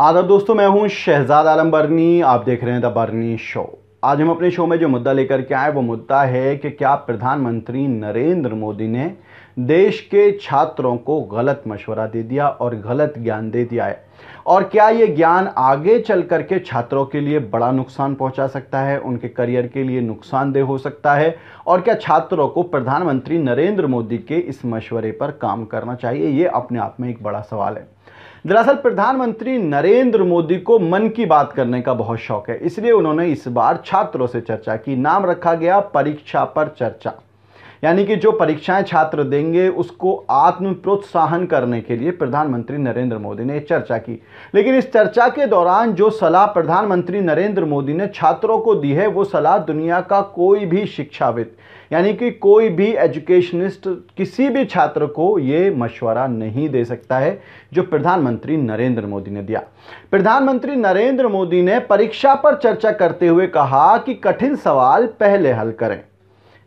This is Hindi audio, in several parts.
आदर दोस्तों मैं हूं शहजाद आलम बर्नी आप देख रहे हैं द बर्नी शो आज हम अपने शो में जो मुद्दा लेकर के आए वो मुद्दा है कि क्या प्रधानमंत्री नरेंद्र मोदी ने देश के छात्रों को गलत मशवरा दे दिया और गलत ज्ञान दे दिया है और क्या ये ज्ञान आगे चल कर के छात्रों के लिए बड़ा नुकसान पहुंचा सकता है उनके करियर के लिए नुकसानदेह हो सकता है और क्या छात्रों को प्रधानमंत्री नरेंद्र मोदी के इस मशवरे पर काम करना चाहिए ये अपने आप में एक बड़ा सवाल है दरअसल प्रधानमंत्री नरेंद्र मोदी को मन की बात करने का बहुत शौक है इसलिए उन्होंने इस बार छात्रों से चर्चा की नाम रखा गया परीक्षा पर चर्चा यानी कि जो परीक्षाएं छात्र देंगे उसको आत्म प्रोत्साहन करने के लिए प्रधानमंत्री नरेंद्र मोदी ने चर्चा की लेकिन इस चर्चा के दौरान जो सलाह प्रधानमंत्री नरेंद्र मोदी ने छात्रों को दी है वो सलाह दुनिया का कोई भी शिक्षाविद यानी कि कोई भी एजुकेशनिस्ट किसी भी छात्र को ये मशवरा नहीं दे सकता है जो प्रधानमंत्री नरेंद्र मोदी ने दिया प्रधानमंत्री नरेंद्र मोदी ने परीक्षा पर चर्चा करते हुए कहा कि कठिन सवाल पहले हल करें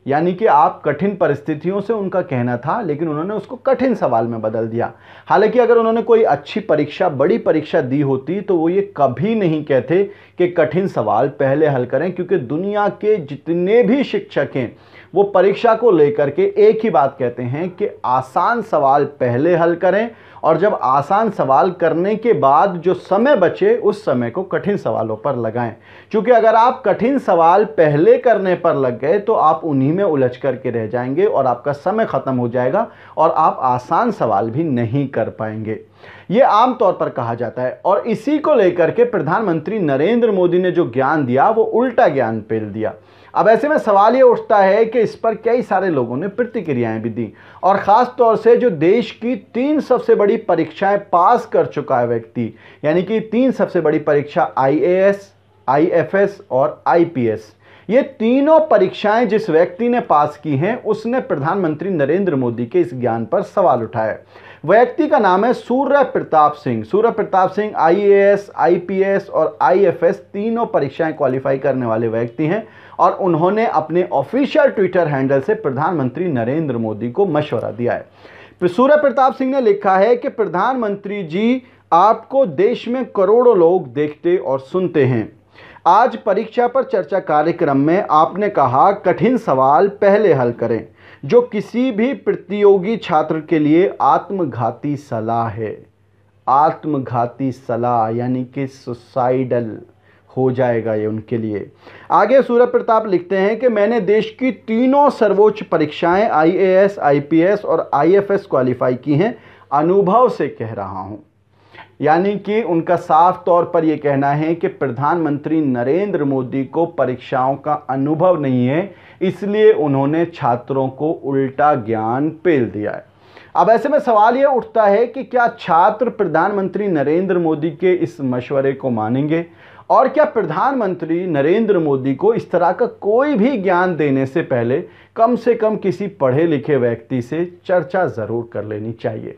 यानी कि आप कठिन परिस्थितियों से उनका कहना था लेकिन उन्होंने उसको कठिन सवाल में बदल दिया हालांकि अगर उन्होंने कोई अच्छी परीक्षा बड़ी परीक्षा दी होती तो वो ये कभी नहीं कहते कि कठिन सवाल पहले हल करें क्योंकि दुनिया के जितने भी शिक्षक हैं वो परीक्षा को लेकर के एक ही बात कहते हैं कि आसान सवाल पहले हल करें और जब आसान सवाल करने के बाद जो समय बचे उस समय को कठिन सवालों पर लगाएं क्योंकि अगर आप कठिन सवाल पहले करने पर लग गए तो आप उन्हीं में उलझ कर के रह जाएंगे और आपका समय ख़त्म हो जाएगा और आप आसान सवाल भी नहीं कर पाएंगे ये आम तौर पर कहा जाता है और इसी को लेकर के प्रधानमंत्री नरेंद्र मोदी ने जो ज्ञान दिया वो उल्टा ज्ञान पेल दिया अब ऐसे में सवाल ये उठता है कि इस पर कई सारे लोगों ने प्रतिक्रियाएं भी दी और ख़ास तौर से जो देश की तीन सबसे बड़ी परीक्षाएं पास कर चुका है व्यक्ति यानी कि तीन सबसे बड़ी परीक्षा आईएएस, आईएफएस और आईपीएस ये तीनों परीक्षाएं जिस व्यक्ति ने पास की हैं उसने प्रधानमंत्री नरेंद्र मोदी के इस ज्ञान पर सवाल उठाए व्यक्ति का नाम है सूर्य प्रताप सिंह सूर्य प्रताप सिंह आईएएस, आईपीएस और आईएफएस तीनों परीक्षाएं क्वालिफाई करने वाले व्यक्ति हैं और उन्होंने अपने ऑफिशियल ट्विटर हैंडल से प्रधानमंत्री नरेंद्र मोदी को मशवरा दिया है सूर्य प्रताप सिंह ने लिखा है कि प्रधानमंत्री जी आपको देश में करोड़ों लोग देखते और सुनते हैं आज परीक्षा पर चर्चा कार्यक्रम में आपने कहा कठिन सवाल पहले हल करें जो किसी भी प्रतियोगी छात्र के लिए आत्मघाती सलाह है आत्मघाती सलाह यानी कि सुसाइडल हो जाएगा ये उनके लिए आगे सूर्य प्रताप लिखते हैं कि मैंने देश की तीनों सर्वोच्च परीक्षाएं आईएएस, आईपीएस और आईएफएस क्वालिफाई की हैं अनुभव से कह रहा हूँ यानी कि उनका साफ तौर पर यह कहना है कि प्रधानमंत्री नरेंद्र मोदी को परीक्षाओं का अनुभव नहीं है इसलिए उन्होंने छात्रों को उल्टा ज्ञान पेल दिया है अब ऐसे में सवाल यह उठता है कि क्या छात्र प्रधानमंत्री नरेंद्र मोदी के इस मशवरे को मानेंगे और क्या प्रधानमंत्री नरेंद्र मोदी को इस तरह का कोई भी ज्ञान देने से पहले कम से कम किसी पढ़े लिखे व्यक्ति से चर्चा ज़रूर कर लेनी चाहिए